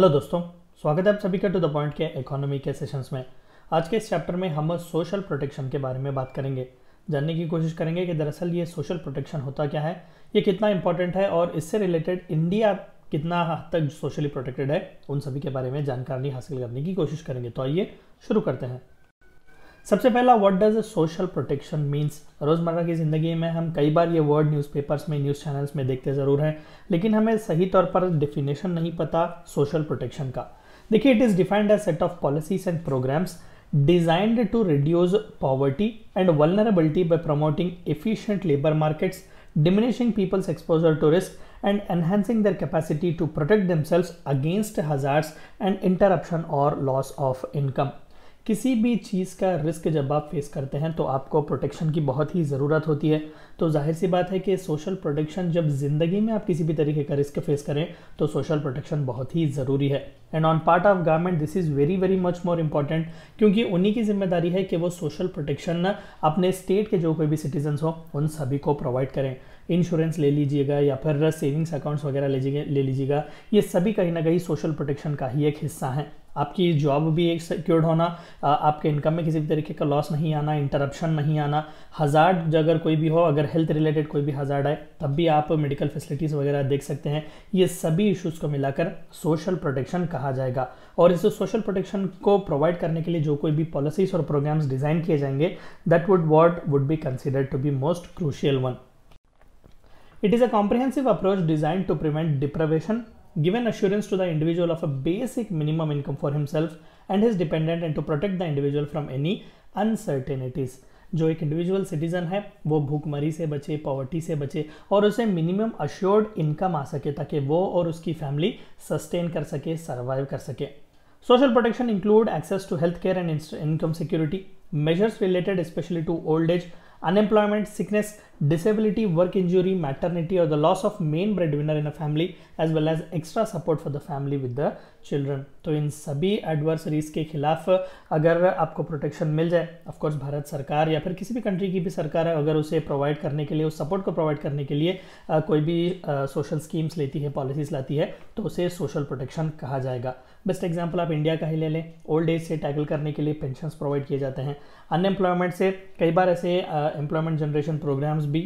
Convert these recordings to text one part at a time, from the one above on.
Hello दोस्तों स्वागत है आप सभी का टू द पॉइंट के इकोनॉमी के सेशंस में आज के इस चैप्टर में हम सोशल प्रोटेक्शन के बारे में बात करेंगे जानने की कोशिश करेंगे कि दरअसल ये सोशल प्रोटेक्शन होता क्या है ये कितना इंपॉर्टेंट है और इससे रिलेटेड इंडिया कितना हद तक सोशली प्रोटेक्टेड है उन सभी के बारे में जानकारी हासिल करने की कोशिश करेंगे तो आइए शुरू करते हैं सबसे पहला what does social protection means रोज़मर्रा की ज़िंदगी में हम कई बार ये वर्ड न्यूज़पेपर्स में न्यूज़ चैनल्स में देखते ज़रूर हैं लेकिन हमें सही तौर पर डिफिनेशन नहीं पता सोशल प्रोटेक्शन का देखिए it is defined a set of policies and programs designed to reduce poverty and vulnerability by promoting efficient labour markets diminishing people's exposure to risk and enhancing their capacity to protect themselves against hazards and interruption or loss of income किसी भी चीज़ का risk जब आप face करते हैं तो आपको protection की बहुत ही ज़रूरत होती है तो जाहिर सी बात है कि सोशल प्रोटेक्शन जब ज़िंदगी में आप किसी भी तरीके का रिस्क फेस करें तो सोशल प्रोटेक्शन बहुत ही ज़रूरी है and on part of government this is very very much more important क्योंकि उन्हीं की जिम्मेदारी है कि वो सोशल प्रोटेक्शन अपने स्टेट के जो कोई भी सिटीजन्स हो उन सभी को प्रोवाइड करें इंश्योरेंस ले लीजिएगा या फिर सेविंग्स अकाउंट्स वगैरह ले लीजिएगा ये सभी कहीं ना कहीं सोशल प्रोटेक्शन का ही एक हिस्सा है आपकी जॉब भी एक सिक्योर्ड होना आपके इनकम में किसी भी तरीके का लॉस नहीं आना इंटरप्शन नहीं आना हज़ार अगर कोई भी हो अगर हेल्थ रिलेटेड कोई भी हजार आए तब भी आप मेडिकल फैसिलिटीज़ वगैरह देख सकते हैं ये सभी इश्यूज़ को मिलाकर सोशल प्रोटेक्शन कहा जाएगा और इस सोशल प्रोटेक्शन को प्रोवाइड करने के लिए जो कोई भी पॉलिसीज़ और प्रोग्राम्स डिज़ाइन किए जाएंगे that would what would be considered to be most crucial one it is a comprehensive approach design to prevent deprivation given assurance to the individual of a basic minimum income for himself and his dependent and to protect the individual from any uncertainties जो एक individual citizen है वो भूखमरी से बचे poverty से बचे और उसे मिनिमम अश्योर्ड इनकम आ सके ताकि वो और उसकी फैमिली सस्टेन कर सके सर्वाइव कर सके social protection include access to health care and income security measures related specially to old age unemployment sickness disability, work injury, maternity, or the loss of main breadwinner in a family, as well as extra support for the family with the children तो इन सभी adversaries के खिलाफ अगर आपको protection मिल जाए of course Bharat सरकार या फिर किसी भी कंट्री की भी सरकार है अगर उसे प्रोवाइड करने के लिए उस सपोर्ट को प्रोवाइड करने के लिए आ, कोई भी आ, सोशल स्कीम्स लेती है पॉलिसीज लाती है तो उसे सोशल प्रोटेक्शन कहा जाएगा बेस्ट एग्जाम्पल आप इंडिया का ही ले लें ओल्ड एज से टैकल करने के लिए पेंशन प्रोवाइड किए जाते हैं अनएम्प्लॉयमेंट से कई बार ऐसे एम्प्लॉयमेंट जनरेशन प्रोग्राम्स भी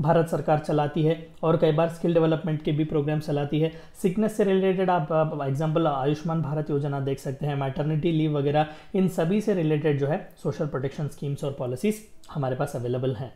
भारत सरकार चलाती है और कई बार स्किल डेवलपमेंट के भी प्रोग्राम चलाती है सिकनेस से रिलेटेड आप एग्जाम्पल आयुष्मान भारत योजना देख सकते हैं मैटर्निटी लीव वगैरह इन सभी से रिलेटेड जो है सोशल प्रोटेक्शन स्कीम्स और पॉलिसीज हमारे पास अवेलेबल हैं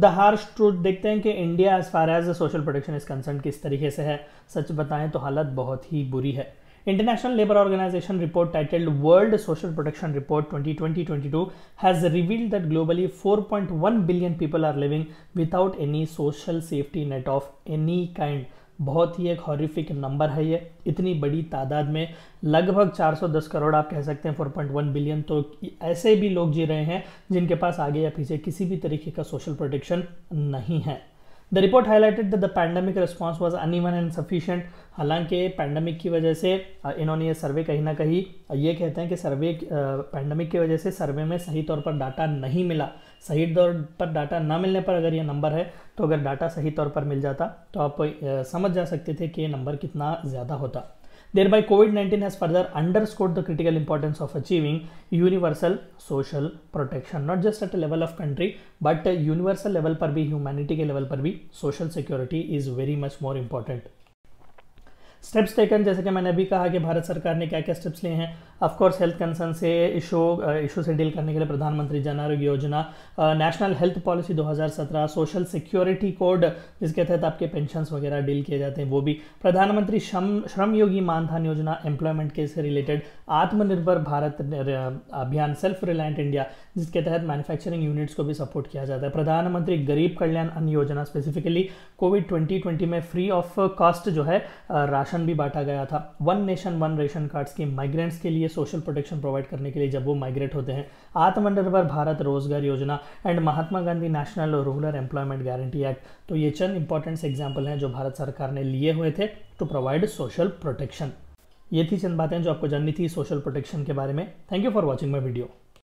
द हार्श ट्रूथ देखते हैं कि India as far as social protection is concern किस तरीके से है सच बताएं तो हालत बहुत ही बुरी है International Labour Organization report titled World Social Protection Report 2020-22 has revealed that globally 4.1 billion people are living without any social safety net of any kind. बहुत ही एक हॉरिफिक नंबर है ये इतनी बड़ी तादाद में लगभग 410 करोड़ आप कह सकते हैं 4.1 बिलियन तो ऐसे भी लोग जी रहे हैं जिनके पास आगे या पीछे किसी भी तरीके का सोशल प्रोटेक्शन नहीं है the report highlighted the pandemic response was uneven and sufficient हालांकि पैंडमिक की वजह से इन्होंने ये सर्वे कहीं ना कहीं ये कहते हैं कि सर्वे पैंडमिक की वजह से सर्वे में सही तौर पर डाटा नहीं मिला सही तौर पर डाटा ना मिलने पर अगर ये नंबर है तो अगर डाटा सही तौर पर मिल जाता तो आप समझ जा सकते थे कि ये नंबर कितना ज़्यादा होता Thereby, COVID-19 has further underscored the critical importance of achieving universal social protection, not just at a level of country, but universal level per be humanity level per be social security is very much more important. Steps taken जैसे कि मैंने अभी कहा कि भारत सरकार ने क्या क्या स्टेप्स लिए हैं ऑफकोर्स हेल्थ कंसर्न से इशू इशू से डील करने के लिए Pradhanmantri Jan Arogya Yojana national health policy 2017 social security code जिसके तहत आपके पेंशन वगैरह डील किए जाते हैं वो भी प्रधानमंत्री श्रम श्रम योगी मानधन योजना एम्प्लॉयमेंट के से रिलेटेड आत्मनिर्भर भारत अभियान सेल्फ रिलायंट इंडिया जिसके तहत मैन्युफैक्चरिंग यूनिट्स को भी सपोर्ट किया जाता है प्रधानमंत्री गरीब कल्याण अन्न योजना स्पेसिफिकली कोविड 2020 में फ्री ऑफ कॉस्ट जो है राशन भी बांटा गया था one nation one ration card scheme migrants के लिए सोशल प्रोटेक्शन प्रोवाइड करने के लिए जब वो माइग्रेट होते हैं आत्मनिर्भर Bharat Rozgar Yojana and Mahatma Gandhi national rural employment guarantee act तो ये चंद इंपॉर्टेंट एग्जाम्पल हैं जो भारत सरकार ने लिए हुए थे टू प्रोवाइड सोशल प्रोटेक्शन ये थी चंद बातें जो आपको जाननी थी सोशल प्रोटेक्शन के बारे में thank you for watching my video